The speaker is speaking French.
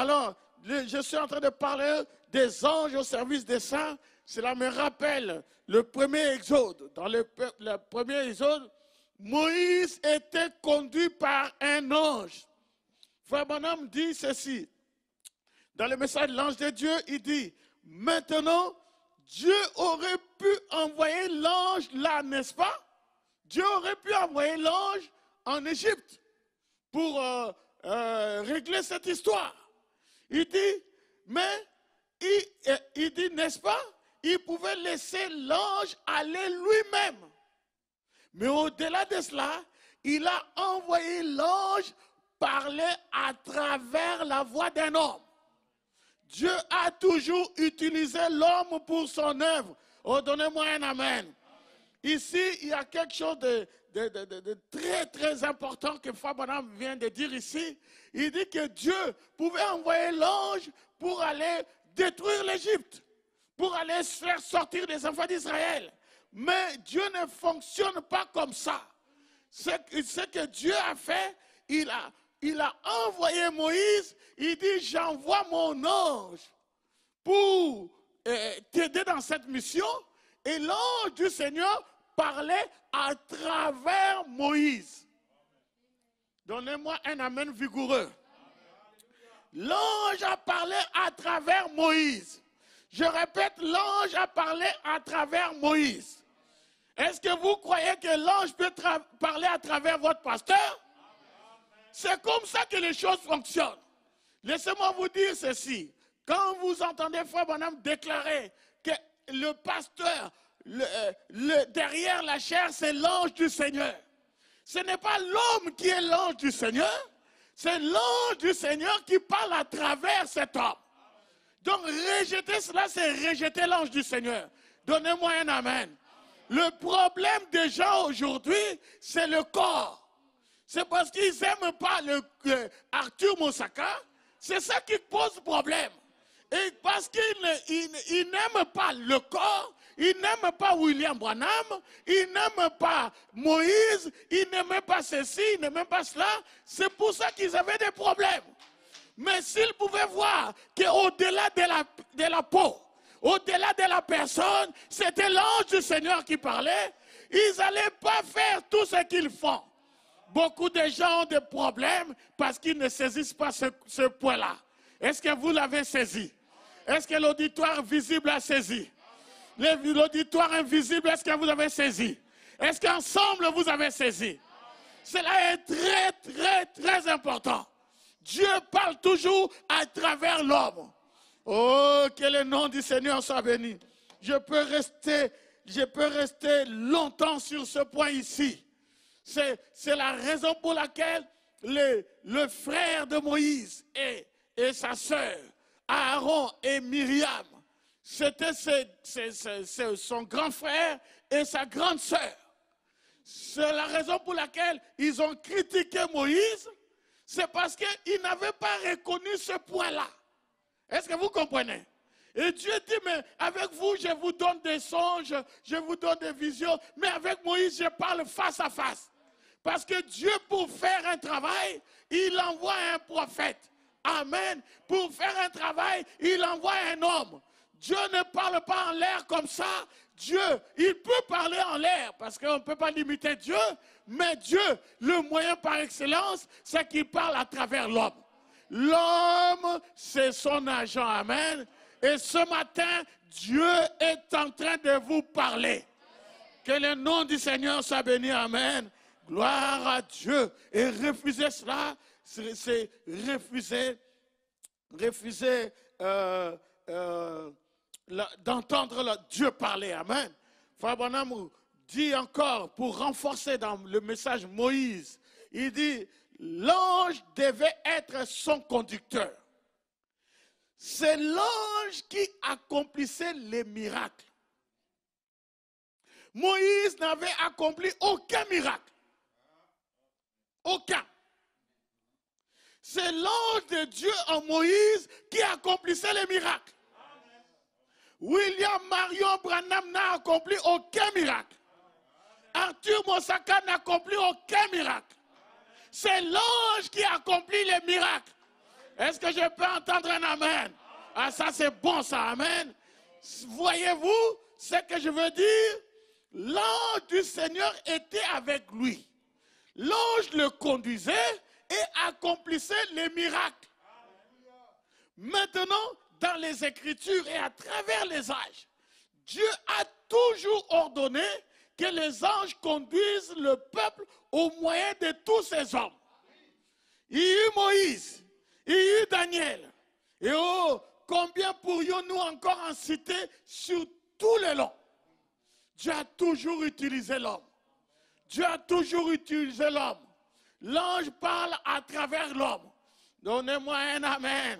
Alors, je suis en train de parler des anges au service des saints. Cela me rappelle le premier exode. Dans le, premier exode, Moïse était conduit par un ange. Frère Bonhomme dit ceci. Dans le message de l'ange de Dieu, il dit, maintenant, Dieu aurait pu envoyer l'ange là, n'est-ce pas Dieu aurait pu envoyer l'ange en Égypte pour euh, euh, régler cette histoire. Il dit, mais eh, il, dit, n'est-ce pas? Il pouvait laisser l'ange aller lui-même. Mais au-delà de cela, il a envoyé l'ange parler à travers la voix d'un homme. Dieu a toujours utilisé l'homme pour son œuvre. Oh, donnez-moi un amen. Ici, il y a quelque chose de, très, très important que Fabonam vient de dire ici. Il dit que Dieu pouvait envoyer l'ange pour aller détruire l'Égypte, pour aller faire sortir des enfants d'Israël. Mais Dieu ne fonctionne pas comme ça. Ce, ce que Dieu a fait, il a, envoyé Moïse, il dit, j'envoie mon ange pour euh, t'aider dans cette mission. Et l'ange du Seigneur parlait à travers Moïse. Donnez-moi un amen vigoureux. L'ange a parlé à travers Moïse. Je répète, l'ange a parlé à travers Moïse. Est-ce que vous croyez que l'ange peut parler à travers votre pasteur C'est comme ça que les choses fonctionnent. Laissez-moi vous dire ceci. Quand vous entendez Frère Bonhomme déclarer que le pasteur, euh, derrière la chair, c'est l'ange du Seigneur. Ce n'est pas l'homme qui est l'ange du Seigneur, c'est l'ange du Seigneur qui parle à travers cet homme. Donc rejeter cela, c'est rejeter l'ange du Seigneur. Donnez-moi un amen. Le problème des gens aujourd'hui, c'est le corps. C'est parce qu'ils n'aiment pas le, euh, Arthur Moussaka. C'est ça qui pose problème. Et parce qu'ils n'aiment pas le corps, ils n'aiment pas William Branham, ils n'aiment pas Moïse, ils n'aiment pas ceci, ils n'aiment pas cela. C'est pour ça qu'ils avaient des problèmes. Mais s'ils pouvaient voir qu'au-delà de la, peau, au-delà de la personne, c'était l'ange du Seigneur qui parlait, ils n'allaient pas faire tout ce qu'ils font. Beaucoup de gens ont des problèmes parce qu'ils ne saisissent pas ce point-là. Est-ce que vous l'avez saisi? Est-ce que l'auditoire visible a saisi L'auditoire invisible, est-ce que vous avez saisi Est-ce qu'ensemble vous avez saisi Cela est très, très, très important. Dieu parle toujours à travers l'homme. Oh, que le nom du Seigneur soit béni. Je peux rester, je peux rester longtemps sur ce point ici. C'est la raison pour laquelle le, le frère de Moïse et, et sa sœur Aaron et Myriam. C'était son grand frère et sa grande sœur. C'est la raison pour laquelle ils ont critiqué Moïse. C'est parce qu'ils n'avaient pas reconnu ce point-là. Est-ce que vous comprenez Et Dieu dit, mais avec vous, je vous donne des songes, je vous donne des visions, mais avec Moïse, je parle face à face. Parce que Dieu, pour faire un travail, il envoie un prophète. Amen. Pour faire un travail, il envoie un homme. Dieu ne parle pas en l'air comme ça. Dieu, il peut parler en l'air parce qu'on ne peut pas limiter Dieu, mais Dieu, le moyen par excellence, c'est qu'il parle à travers l'homme. L'homme, c'est son agent. Amen. Et ce matin, Dieu est en train de vous parler. Que le nom du Seigneur soit béni. Amen. Gloire à Dieu. Et refusez cela c'est refuser, refuser euh, euh, d'entendre Dieu parler. Amen. Frère dit encore, pour renforcer dans le message Moïse, il dit, l'ange devait être son conducteur. C'est l'ange qui accomplissait les miracles. Moïse n'avait accompli aucun miracle. Aucun. C'est l'ange de Dieu en Moïse qui accomplissait les miracles. William Marion Branham n'a accompli aucun miracle. Arthur Mossaka n'a accompli aucun miracle. C'est l'ange qui accomplit les miracles. Est-ce que je peux entendre un Amen Ah ça c'est bon ça, Amen. Voyez-vous ce que je veux dire L'ange du Seigneur était avec lui. L'ange le conduisait et accomplissait les miracles. Maintenant, dans les Écritures et à travers les âges, Dieu a toujours ordonné que les anges conduisent le peuple au moyen de tous ces hommes. Il y eut Moïse, il y eut Daniel. Et oh, combien pourrions-nous encore en citer sur tous les long Dieu a toujours utilisé l'homme. Dieu a toujours utilisé l'homme. L'ange parle à travers l'homme. Donnez-moi un Amen.